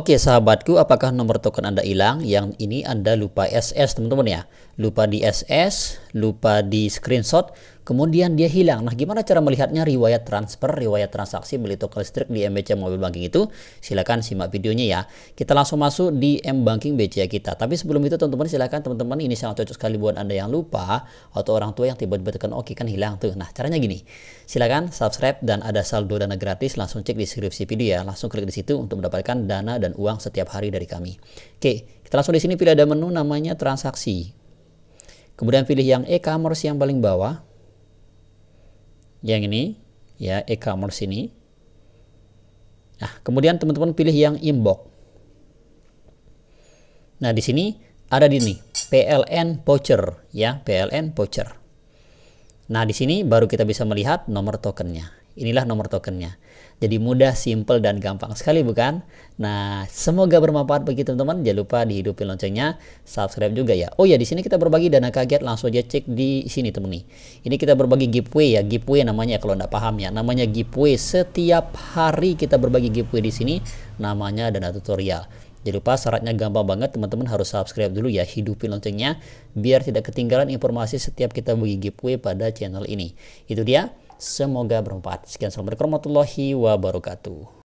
Oke sahabatku, apakah nomor token Anda hilang? Yang ini Anda lupa SS teman-teman ya. Lupa di SS, lupa di screenshot, kemudian dia hilang. Nah, gimana cara melihatnya riwayat transfer, riwayat transaksi beli toko listrik di MBC Mobile Banking itu? Silakan simak videonya ya. Kita langsung masuk di M Banking BCA kita. Tapi sebelum itu teman-teman silakan teman-teman ini sangat cocok sekali buat Anda yang lupa atau orang tua yang tiba-tiba tekan oke OK, kan hilang tuh. Nah, caranya gini. Silakan subscribe dan ada saldo dana gratis langsung cek di deskripsi video ya. Langsung klik di situ untuk mendapatkan dana dan uang setiap hari dari kami. Oke, kita langsung di sini pilih ada menu namanya transaksi. Kemudian pilih yang e-commerce yang paling bawah yang ini ya e-commerce ini nah kemudian teman-teman pilih yang inbox nah di sini ada di nih PLN voucher ya PLN voucher nah di sini baru kita bisa melihat nomor tokennya Inilah nomor tokennya. Jadi mudah, simple, dan gampang sekali bukan? Nah, semoga bermanfaat bagi teman-teman. Jangan lupa dihidupin loncengnya, subscribe juga ya. Oh ya, di sini kita berbagi dana kaget langsung aja cek di sini teman nih. Ini kita berbagi giveaway ya, giveaway namanya kalau nggak paham ya. Namanya giveaway setiap hari kita berbagi giveaway di sini. Namanya dana tutorial. Jangan lupa syaratnya gampang banget teman-teman harus subscribe dulu ya hidupin loncengnya biar tidak ketinggalan informasi setiap kita bagi giveaway pada channel ini. Itu dia Semoga bermanfaat. Sekian, Assalamualaikum warahmatullahi wabarakatuh.